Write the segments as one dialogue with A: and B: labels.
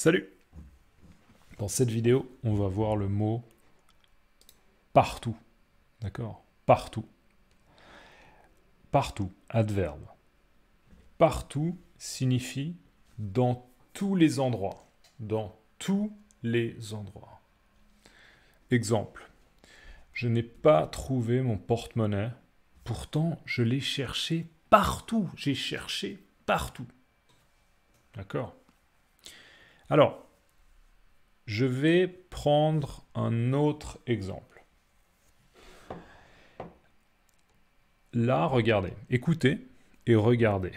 A: Salut Dans cette vidéo, on va voir le mot partout. D'accord Partout. Partout, adverbe. Partout signifie dans tous les endroits. Dans tous les endroits. Exemple. Je n'ai pas trouvé mon porte-monnaie. Pourtant, je l'ai cherché partout. J'ai cherché partout. D'accord alors, je vais prendre un autre exemple. Là, regardez, écoutez et regardez.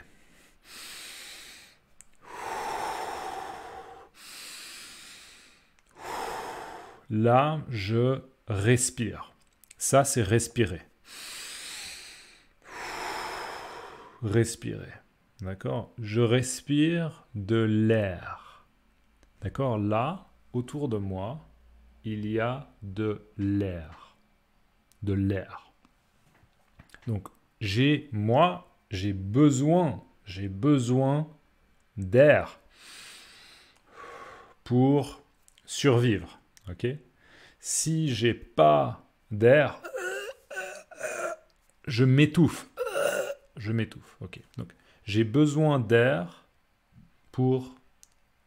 A: Là, je respire. Ça, c'est respirer. Respirer. D'accord Je respire de l'air. D'accord Là, autour de moi, il y a de l'air. De l'air. Donc, j'ai, moi, j'ai besoin, j'ai besoin d'air pour survivre. Ok Si j'ai pas d'air, je m'étouffe. Je m'étouffe. Ok. Donc, j'ai besoin d'air pour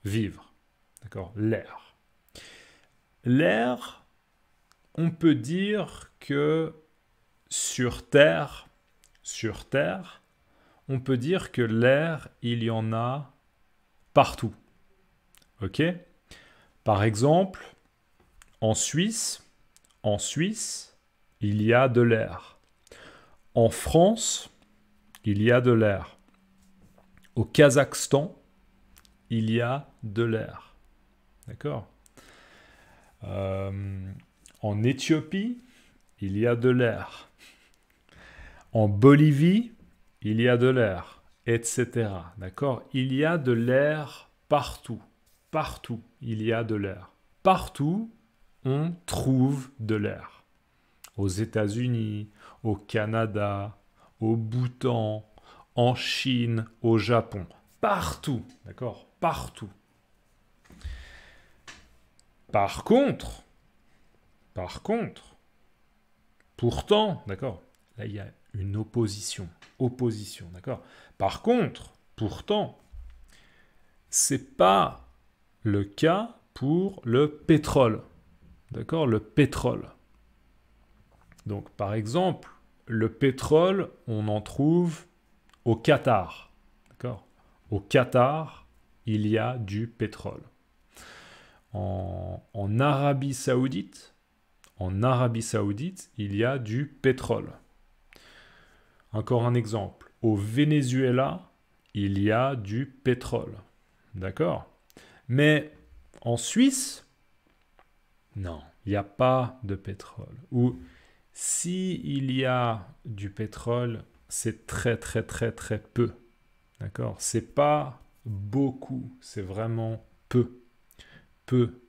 A: vivre. D'accord L'air. L'air, on peut dire que sur Terre, sur Terre, on peut dire que l'air, il y en a partout. OK Par exemple, en Suisse, en Suisse, il y a de l'air. En France, il y a de l'air. Au Kazakhstan, il y a de l'air. D'accord euh, En Éthiopie, il y a de l'air. En Bolivie, il y a de l'air, etc. D'accord Il y a de l'air partout. Partout, il y a de l'air. Partout, on trouve de l'air. Aux États-Unis, au Canada, au Bhoutan, en Chine, au Japon. Partout, d'accord Partout. Par contre, par contre, pourtant, d'accord, là il y a une opposition, opposition, d'accord. Par contre, pourtant, c'est pas le cas pour le pétrole, d'accord, le pétrole. Donc, par exemple, le pétrole, on en trouve au Qatar, d'accord. Au Qatar, il y a du pétrole en, Arabie Saoudite, en Arabie Saoudite, il y a du pétrole. Encore un exemple. Au Venezuela, il y a du pétrole. D'accord Mais en Suisse, non, il n'y a pas de pétrole. Ou si il y a du pétrole, c'est très très très très peu. D'accord C'est pas beaucoup, c'est vraiment peu. Peu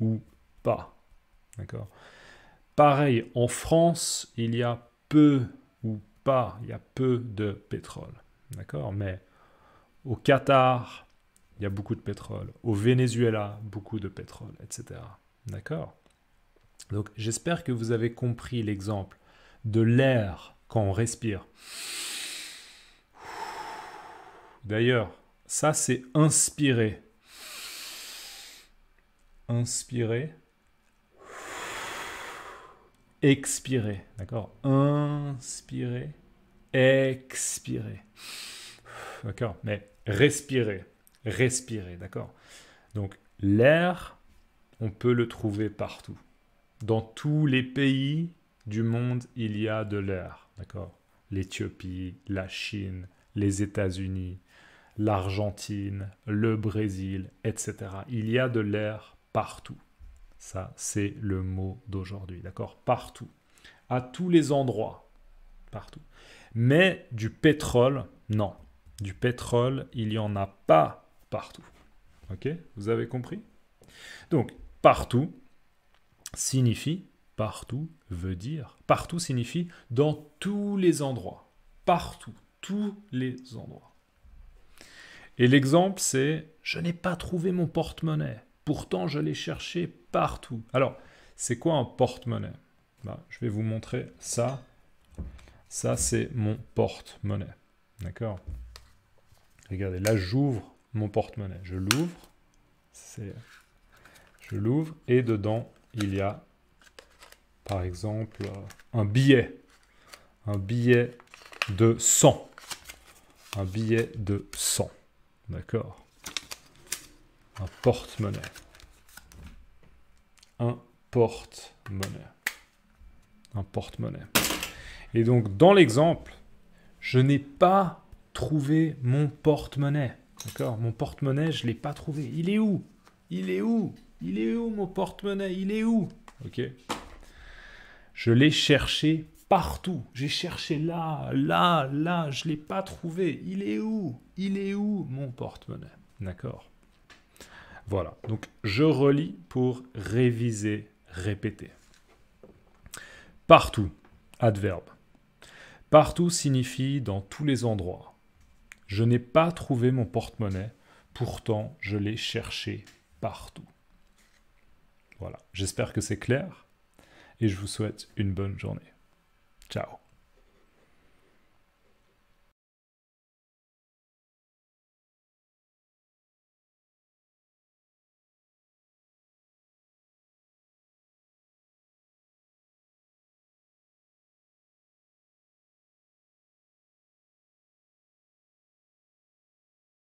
A: ou pas. D'accord Pareil, en France, il y a peu ou pas, il y a peu de pétrole. D'accord Mais au Qatar, il y a beaucoup de pétrole. Au Venezuela, beaucoup de pétrole, etc. D'accord Donc j'espère que vous avez compris l'exemple de l'air quand on respire. D'ailleurs, ça c'est inspiré. Inspirez. Expirez. D'accord Inspirez. Expirez. D'accord Mais respirez. Respirez. D'accord Donc, l'air, on peut le trouver partout. Dans tous les pays du monde, il y a de l'air. D'accord L'Éthiopie, la Chine, les États-Unis, l'Argentine, le Brésil, etc. Il y a de l'air partout. Ça, c'est le mot d'aujourd'hui, d'accord Partout. À tous les endroits. Partout. Mais du pétrole, non. Du pétrole, il n'y en a pas partout. Ok Vous avez compris Donc, partout signifie, partout veut dire, partout signifie dans tous les endroits. Partout. Tous les endroits. Et l'exemple, c'est je n'ai pas trouvé mon porte-monnaie. Pourtant, je l'ai cherché partout. Alors, c'est quoi un porte-monnaie bah, Je vais vous montrer ça. Ça, c'est mon porte-monnaie. D'accord Regardez, là, j'ouvre mon porte-monnaie. Je l'ouvre. Je l'ouvre et dedans, il y a, par exemple, un billet. Un billet de 100. Un billet de 100. D'accord un porte-monnaie. Un porte-monnaie. Un porte-monnaie. Et donc, dans l'exemple, je n'ai pas trouvé mon porte-monnaie. D'accord Mon porte-monnaie, je ne l'ai pas trouvé. Il est où Il est où Il est où mon porte-monnaie Il est où Ok Je l'ai cherché partout. J'ai cherché là, là, là. Je ne l'ai pas trouvé. Il est où Il est où mon porte-monnaie D'accord voilà, donc je relis pour réviser, répéter. Partout, adverbe. Partout signifie dans tous les endroits. Je n'ai pas trouvé mon porte-monnaie, pourtant je l'ai cherché partout. Voilà, j'espère que c'est clair et je vous souhaite une bonne journée. Ciao